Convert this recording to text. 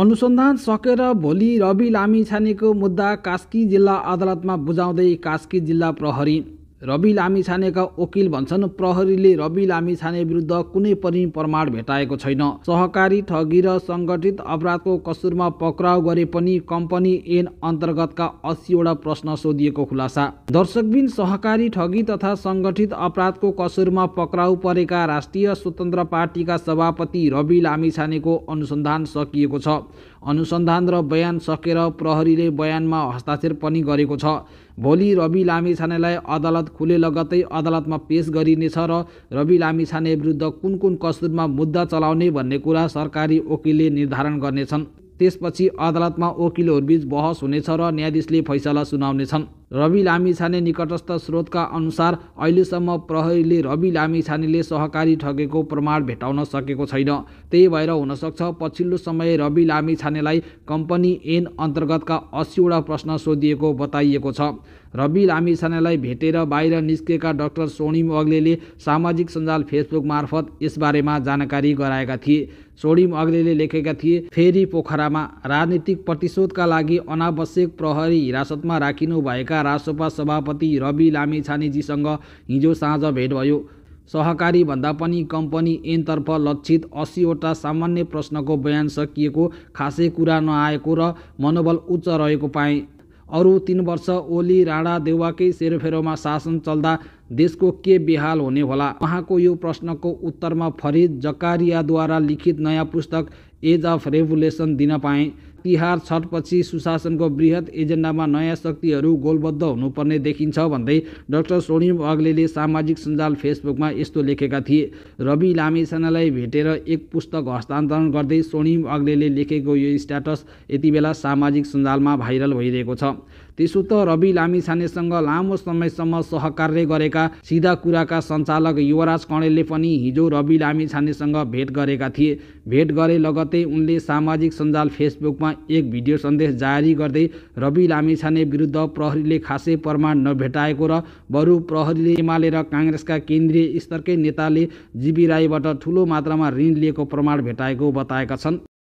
अनुसन्धान सकेर भोलि रवि लामी छानेको मुद्दा कास्की जिल्ला अदालतमा बुझाउँदै कास्की जिल्ला प्रहरी रवि लामिछानेका वकिल भन्छन् प्रहरीले रवि लामी छाने विरुद्ध कुनै पनि प्रमाण भेटाएको छैन सहकारी ठगी र सङ्गठित अपराधको कसुरमा पक्राउ गरे पनि कम्पनी एन अन्तर्गतका अस्सीवटा प्रश्न सोधिएको खुलासा दर्शकबिन सहकारी ठगी तथा सङ्गठित अपराधको कसुरमा पक्राउ परेका राष्ट्रिय स्वतन्त्र पार्टीका सभापति रवि लामिछानेको अनुसन्धान सकिएको छ अनुसन्धान र बयान सकेर प्रहरीले बयानमा हस्ताक्षर पनि गरेको छ भोलि रवि लामी छानेलाई अदालत खुले लगतै अदालतमा पेस गरिनेछ र रवि लामिछाने विरुद्ध कुन कुन कसुरमा मुद्दा चलाउने भन्ने कुरा सरकारी वकिलले निर्धारण गर्नेछन् त्यसपछि अदालतमा वकिलहरूबीच बहस हुनेछ र न्यायाधीशले फैसला सुनाउनेछन् रवि लामिछाने निकटस्थ स्रोतका अनुसार अहिलेसम्म प्रहरीले रवि लामिछानेले सहकारी ठगेको प्रमाण भेटाउन सकेको छैन त्यही भएर हुनसक्छ पछिल्लो समय रवि लामिछानेलाई कम्पनी एन अन्तर्गतका अस्सीवटा प्रश्न सोधिएको बताइएको छ रवि लामिछानेलाई भेटेर बाहिर निस्केका डाक्टर सोनिम अग्लेले सामाजिक सञ्जाल फेसबुक मार्फत यसबारेमा जानकारी गराएका थिए सोडिम अग्लेले लेखेका थिए फेरि पोखरामा राजनीतिक प्रतिशोधका लागि अनावश्यक प्रहरी हिरासतमा राखिनुभएका राजसोपा सभापति रवि लामेछानेजीसँग हिजो साँझ भेट भयो सहकारीभन्दा पनि कम्पनी एनतर्फ लक्षित अस्सीवटा सामान्य प्रश्नको बयान सकिएको खासै कुरा नआएको र मनोबल उच्च रहेको पाएँ अरू तिन वर्ष ओली राणा देउवाकै सेरोफेरोमा शासन चल्दा देशको के बेहाल हुने होला उहाँको यो प्रश्नको उत्तरमा फरिद जकारियाद्वारा लिखित नयाँ पुस्तक एज अफ रेभुलेसन दिन पाएँ तिहार छठपछि सुशासनको वृहत एजेन्डामा नयाँ शक्तिहरू गोलबद्ध हुनुपर्ने देखिन्छ भन्दै डाक्टर सोनिम अग्लेले सामाजिक सञ्जाल फेसबुकमा यस्तो लेखेका थिए रवि लामिछानेलाई भेटेर एक पुस्तक हस्तान्तरण गर्दै सोनिम अग्लेले लेखेको यो स्ट्याटस यति बेला सामाजिक सञ्जालमा भाइरल भइरहेको छ त्यसो त रवि लामिछानेसँग लामो समयसम्म सहकार्य गरेका सिधा कुराका सञ्चालक युवराज कणेलले पनि हिजो रवि लामिछानेसँग भेट गरेका थिए भेट गरे लगतै उनले सामाजिक सञ्जाल फेसबुकमा एक भिडियो सन्देश जारी गर्दै रवि लामिछाने विरुद्ध प्रहरीले खासै प्रमाण नभेटाएको र बरु प्रहरीले एमाले र काङ्ग्रेसका केन्द्रीय स्तरकै नेताले जीबी राईबाट ठुलो मात्रामा ऋण लिएको प्रमाण भेटाएको बताएका छन्